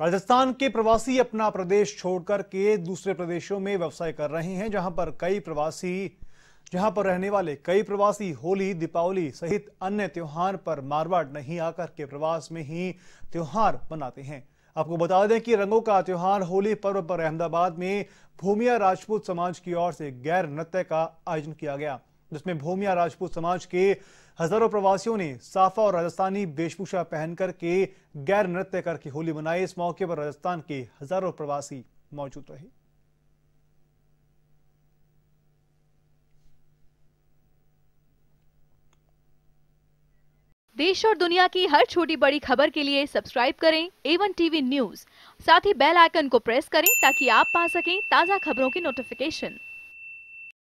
राजस्थान के प्रवासी अपना प्रदेश छोड़कर के दूसरे प्रदेशों में व्यवसाय कर रहे हैं जहां पर कई प्रवासी जहां पर रहने वाले कई प्रवासी होली दीपावली सहित अन्य त्योहार पर मारवाड़ नहीं आकर के प्रवास में ही त्योहार मनाते हैं आपको बता दें कि रंगों का त्योहार होली पर्व पर अहमदाबाद में भूमिया राजपूत समाज की ओर से गैर नृत्य का आयोजन किया गया जिसमें भूमिया राजपूत समाज के हजारों प्रवासियों ने साफा और राजस्थानी वेशभूषा पहनकर के गैर नृत्य करके होली मनाई इस मौके पर राजस्थान के हजारों प्रवासी मौजूद रहे देश और दुनिया की हर छोटी बड़ी खबर के लिए सब्सक्राइब करें एवन टीवी न्यूज साथ ही बेल आइकन को प्रेस करें ताकि आप पा सकें ताजा खबरों की नोटिफिकेशन